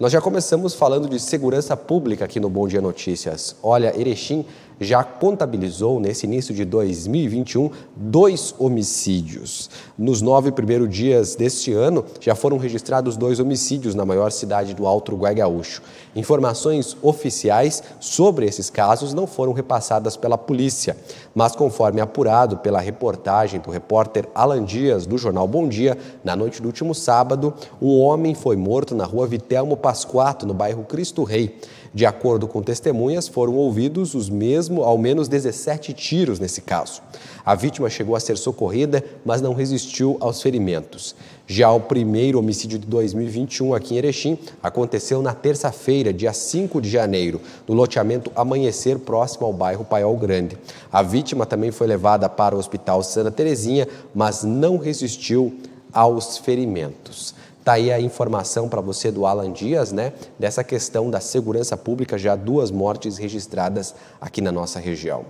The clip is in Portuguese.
Nós já começamos falando de segurança pública aqui no Bom Dia Notícias. Olha, Erechim já contabilizou, nesse início de 2021, dois homicídios. Nos nove primeiros dias deste ano, já foram registrados dois homicídios na maior cidade do Alto Uruguai Gaúcho. Informações oficiais sobre esses casos não foram repassadas pela polícia, mas conforme apurado pela reportagem do repórter Alan Dias, do jornal Bom Dia, na noite do último sábado, um homem foi morto na rua Vitelmo Pasquato, no bairro Cristo Rei. De acordo com testemunhas, foram ouvidos os mesmo, ao menos 17 tiros nesse caso. A vítima chegou a ser socorrida, mas não resistiu aos ferimentos. Já o primeiro homicídio de 2021 aqui em Erechim aconteceu na terça-feira, dia 5 de janeiro, no loteamento Amanhecer, próximo ao bairro Paiol Grande. A vítima também foi levada para o Hospital Santa Terezinha, mas não resistiu aos ferimentos. Está aí a informação para você do Alan Dias, né? Dessa questão da segurança pública, já duas mortes registradas aqui na nossa região.